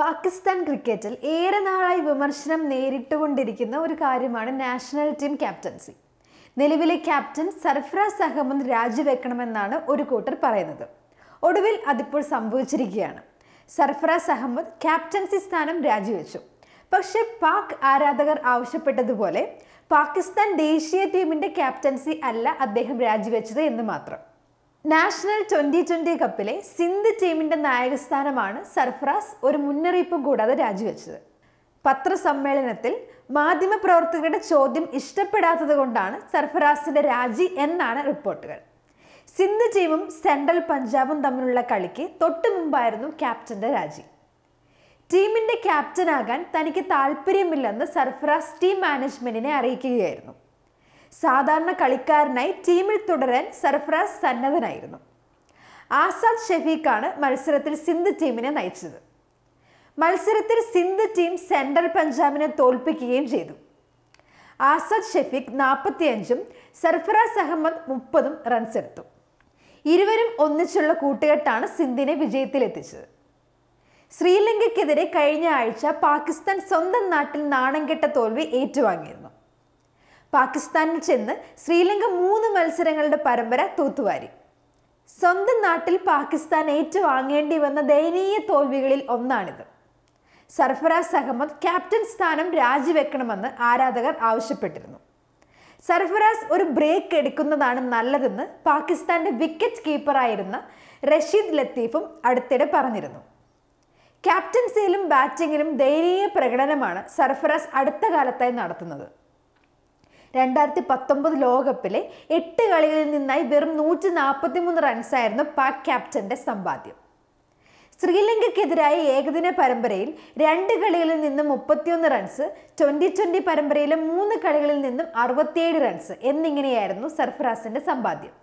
പാകിസ്ഥാൻ ക്രിക്കറ്റിൽ ഏറെ നാളായി വിമർശനം നേരിട്ടുകൊണ്ടിരിക്കുന്ന ഒരു കാര്യമാണ് നാഷണൽ ടീം ക്യാപ്റ്റൻസി നിലവിലെ ക്യാപ്റ്റൻ സർഫറാസ് അഹമ്മദ് രാജിവെക്കണമെന്നാണ് ഒരു കൂട്ടർ പറയുന്നത് ഒടുവിൽ അതിപ്പോൾ സംഭവിച്ചിരിക്കുകയാണ് സർഫറാസ് അഹമ്മദ് ക്യാപ്റ്റൻസി സ്ഥാനം രാജിവെച്ചു പക്ഷേ പാക് ആരാധകർ ആവശ്യപ്പെട്ടതുപോലെ പാകിസ്ഥാൻ ദേശീയ ടീമിൻ്റെ ക്യാപ്റ്റൻസി അല്ല അദ്ദേഹം രാജിവെച്ചത് എന്ന് മാത്രം നാഷണൽ ട്വൻ്റി ട്വൻ്റി കപ്പിലെ സിന്ധ് ടീമിൻ്റെ നായകസ്ഥാനമാണ് സർഫറാസ് ഒരു മുന്നറിയിപ്പും കൂടാതെ രാജിവെച്ചത് പത്രസമ്മേളനത്തിൽ മാധ്യമപ്രവർത്തകരുടെ ചോദ്യം ഇഷ്ടപ്പെടാത്തത് കൊണ്ടാണ് സർഫറാസിൻ്റെ രാജി എന്നാണ് റിപ്പോർട്ടുകൾ സിന്ധ് ടീമും സെൻട്രൽ പഞ്ചാബും തമ്മിലുള്ള കളിക്ക് തൊട്ടു മുമ്പായിരുന്നു ക്യാപ്റ്റൻ്റെ രാജി ടീമിൻ്റെ ക്യാപ്റ്റനാകാൻ തനിക്ക് താല്പര്യമില്ലെന്ന് സർഫറാസ് ടീം മാനേജ്മെൻറ്റിനെ അറിയിക്കുകയായിരുന്നു സാധാരണ കളിക്കാരനായി ടീമിൽ തുടരാൻ സർഫറാസ് സന്നദ്ധനായിരുന്നു ആസാദ് ഷെഫീഖാണ് മത്സരത്തിൽ സിന്ധ് ടീമിനെ നയിച്ചത് മത്സരത്തിൽ സിന്ധ് ടീം സെൻട്രൽ പഞ്ചാബിനെ തോൽപ്പിക്കുകയും ചെയ്തു ആസാദ് ഷെഫീഖ് നാൽപ്പത്തിയഞ്ചും സർഫറാസ് അഹമ്മദ് മുപ്പതും റൺസ് എടുത്തു ഇരുവരും ഒന്നിച്ചുള്ള കൂട്ടുകെട്ടാണ് സിന്ധിനെ വിജയത്തിലെത്തിച്ചത് ശ്രീലങ്കയ്ക്കെതിരെ കഴിഞ്ഞ ആഴ്ച പാകിസ്ഥാൻ സ്വന്തം നാട്ടിൽ നാണം കെട്ട തോൽവി ഏറ്റുവാങ്ങിയിരുന്നു പാകിസ്ഥാനിൽ ചെന്ന് ശ്രീലങ്ക മൂന്ന് മത്സരങ്ങളുടെ പരമ്പര തൂത്തുവാരി സ്വന്തം നാട്ടിൽ പാകിസ്ഥാൻ ഏറ്റുവാങ്ങേണ്ടി വന്ന ദയനീയ തോൽവികളിൽ ഒന്നാണിത് സർഫറാസ് അഹമ്മദ് ക്യാപ്റ്റൻ സ്ഥാനം രാജിവെക്കണമെന്ന് ആരാധകർ ആവശ്യപ്പെട്ടിരുന്നു സർഫറാസ് ഒരു ബ്രേക്ക് എടുക്കുന്നതാണ് നല്ലതെന്ന് പാകിസ്ഥാന്റെ വിക്കറ്റ് കീപ്പറായിരുന്ന റഷീദ് ലത്തീഫും അടുത്തിടെ പറഞ്ഞിരുന്നു ക്യാപ്റ്റൻസിയിലും ബാറ്റിങ്ങിലും ദയനീയ പ്രകടനമാണ് സർഫറാസ് അടുത്ത കാലത്തായി നടത്തുന്നത് രണ്ടായിരത്തി പത്തൊമ്പത് ലോകകപ്പിലെ എട്ട് കളികളിൽ നിന്നായി വെറും നൂറ്റി നാൽപ്പത്തി മൂന്ന് റൺസായിരുന്നു പാക് ക്യാപ്റ്റന്റെ സമ്പാദ്യം ശ്രീലങ്കയ്ക്കെതിരായ ഏകദിന പരമ്പരയിൽ രണ്ട് കളികളിൽ നിന്നും മുപ്പത്തിയൊന്ന് റൺസ് ട്വൻ്റി ട്വൻ്റി പരമ്പരയിലെ മൂന്ന് കളികളിൽ നിന്നും അറുപത്തിയേഴ് റൺസ് എന്നിങ്ങനെയായിരുന്നു സർഫറാസിൻ്റെ സമ്പാദ്യം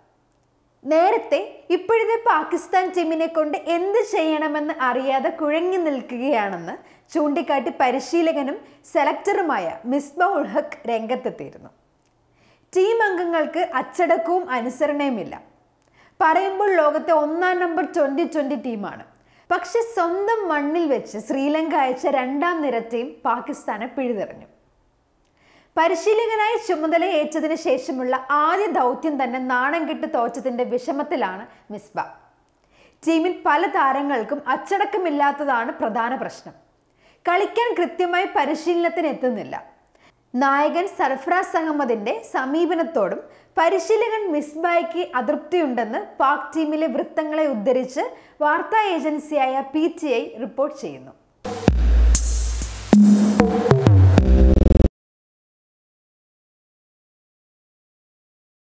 നേരത്തെ ഇപ്പോഴത്തെ പാകിസ്ഥാൻ ടീമിനെ കൊണ്ട് എന്ത് ചെയ്യണമെന്ന് അറിയാതെ കുഴങ്ങി നിൽക്കുകയാണെന്ന് ചൂണ്ടിക്കാട്ടി പരിശീലകനും സെലക്ടറുമായ മിസ്ബ ഉൾഹക്ക് രംഗത്തെത്തിയിരുന്നു ടീം അംഗങ്ങൾക്ക് അച്ചടക്കവും അനുസരണയുമില്ല പറയുമ്പോൾ ലോകത്തെ ഒന്നാം നമ്പർ ട്വൻ്റി ട്വൻ്റി ടീമാണ് പക്ഷെ സ്വന്തം മണ്ണിൽ വെച്ച് ശ്രീലങ്ക അയച്ച രണ്ടാം നിര ടീം പാകിസ്ഥാനെ പിഴുതെറിഞ്ഞു പരിശീലകനായി ചുമതലയേറ്റതിന് ശേഷമുള്ള ആദ്യ ദൗത്യം തന്നെ നാണം കെട്ട് തോച്ചതിൻ്റെ വിഷമത്തിലാണ് മിസ്ബ ടീമിൽ പല താരങ്ങൾക്കും അച്ചടക്കമില്ലാത്തതാണ് പ്രധാന പ്രശ്നം കളിക്കാൻ കൃത്യമായി പരിശീലനത്തിന് എത്തുന്നില്ല നായകൻ സർഫറാസ് അഹമ്മദിന്റെ സമീപനത്തോടും പരിശീലകൻ മിസ്ബായ്ക്ക് അതൃപ്തിയുണ്ടെന്ന് പാക് ടീമിലെ വൃത്തങ്ങളെ ഉദ്ധരിച്ച് വാർത്താ ഏജൻസിയായ പി റിപ്പോർട്ട് ചെയ്യുന്നു